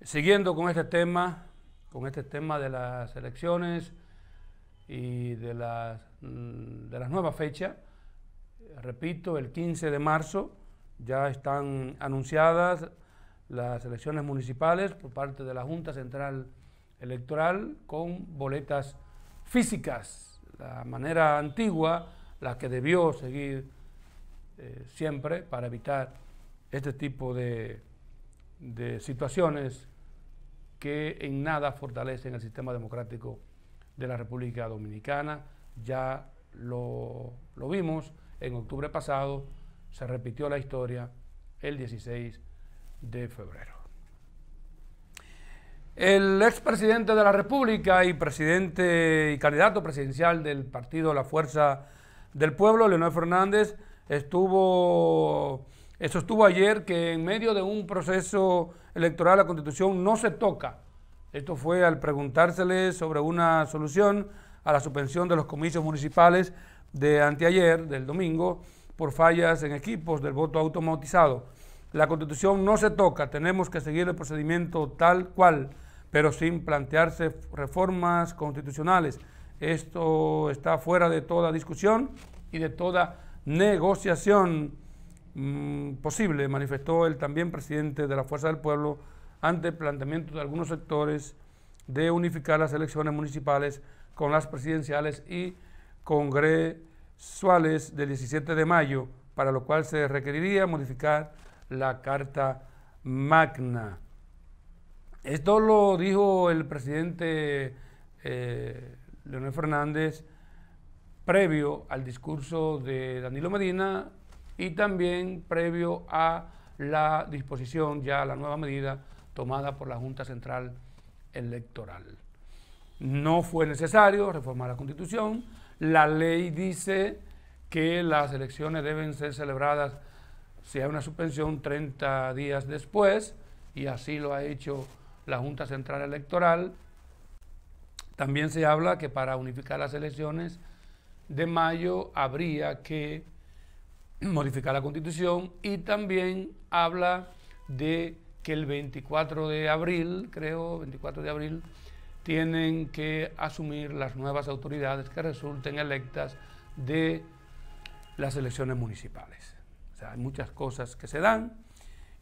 Siguiendo con este tema, con este tema de las elecciones y de las, mm, de las nuevas fechas, repito, el 15 de marzo ya están anunciadas las elecciones municipales por parte de la Junta Central Electoral con boletas físicas, la manera antigua, la que debió seguir eh, siempre para evitar este tipo de de situaciones que en nada fortalecen el sistema democrático de la República Dominicana. Ya lo, vimos en octubre pasado, se repitió la historia el 16 de febrero. El expresidente de la República y presidente y candidato presidencial del partido La Fuerza del Pueblo, Leonel Fernández, estuvo estuvo ayer que en medio de un proceso electoral la constitución no se toca. Esto fue al preguntársele sobre una solución a la suspensión de los comicios municipales de anteayer, del domingo, por fallas en equipos del voto automatizado. La constitución no se toca, tenemos que seguir el procedimiento tal cual, pero sin plantearse reformas constitucionales. Esto está fuera de toda discusión y de toda negociación Mm, posible, manifestó el también presidente de la Fuerza del Pueblo ante el planteamiento de algunos sectores de unificar las elecciones municipales con las presidenciales y congresuales del 17 de mayo, para lo cual se requeriría modificar la Carta Magna. Esto lo dijo el presidente eh, Leonel Fernández previo al discurso de Danilo Medina y también previo a la disposición, ya la nueva medida tomada por la Junta Central Electoral. No fue necesario reformar la Constitución. La ley dice que las elecciones deben ser celebradas, si hay una suspensión, 30 días después, y así lo ha hecho la Junta Central Electoral. También se habla que para unificar las elecciones de mayo habría que modificar la constitución y también habla de que el 24 de abril, creo, 24 de abril, tienen que asumir las nuevas autoridades que resulten electas de las elecciones municipales. O sea, hay muchas cosas que se dan.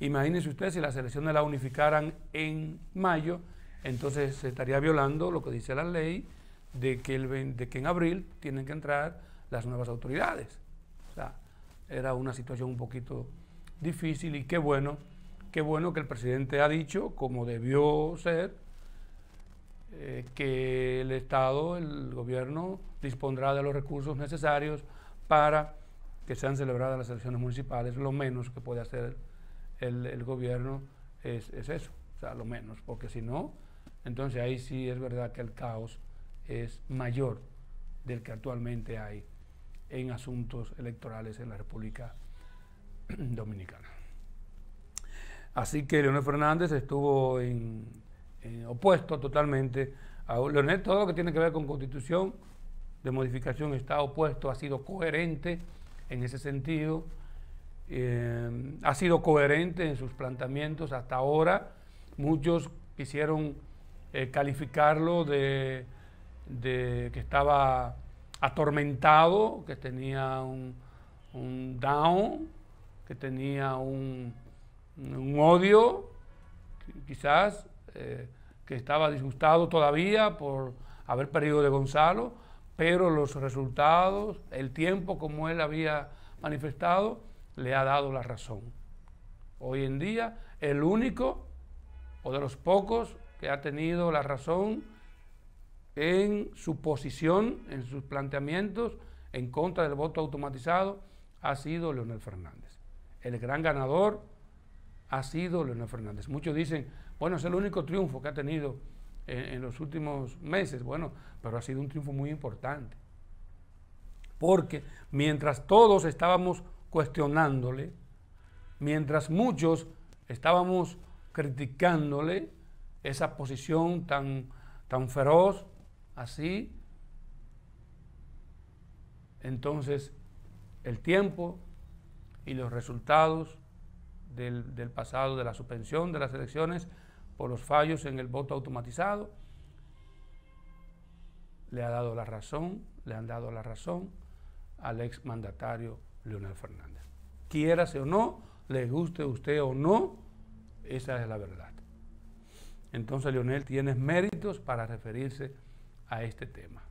Imagínense ustedes si las elecciones la unificaran en mayo, entonces se estaría violando lo que dice la ley de que, de que en abril tienen que entrar las nuevas autoridades. O sea, era una situación un poquito difícil y qué bueno, qué bueno que el presidente ha dicho, como debió ser, eh, que el Estado, el gobierno, dispondrá de los recursos necesarios para que sean celebradas las elecciones municipales. Lo menos que puede hacer el, gobierno es, eso, o sea, lo menos, porque si no, entonces ahí sí es verdad que el caos es mayor del que actualmente hay en asuntos electorales en la República Dominicana. Así que Leonel Fernández estuvo en, opuesto totalmente a Leonel, todo lo que tiene que ver con constitución de modificación está opuesto, ha sido coherente en ese sentido, eh, ha sido coherente en sus planteamientos hasta ahora. Muchos quisieron eh, calificarlo de que estaba atormentado, que tenía un, down, que tenía un, odio, quizás, eh, que estaba disgustado todavía por haber perdido de Gonzalo, pero los resultados, el tiempo como él había manifestado, le ha dado la razón. Hoy en día, el único o de los pocos que ha tenido la razón en su posición, en sus planteamientos en contra del voto automatizado, ha sido Leonel Fernández. El gran ganador ha sido Leonel Fernández. Muchos dicen, bueno, es el único triunfo que ha tenido en, los últimos meses. Bueno, pero ha sido un triunfo muy importante. Porque mientras todos estábamos cuestionándole, mientras muchos estábamos criticándole esa posición tan, tan feroz, así, entonces el tiempo y los resultados del, pasado, de la suspensión de las elecciones por los fallos en el voto automatizado, le ha dado la razón, le han dado la razón al exmandatario Leonel Fernández. Quiérase o no, le guste usted o no, esa es la verdad. Entonces, Leonel, tiene méritos para referirse a este tema.